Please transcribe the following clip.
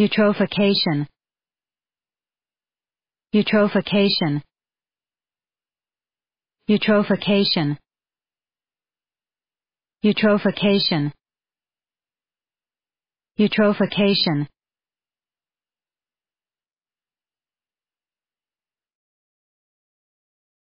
eutrophication eutrophication eutrophication eutrophication eutrophication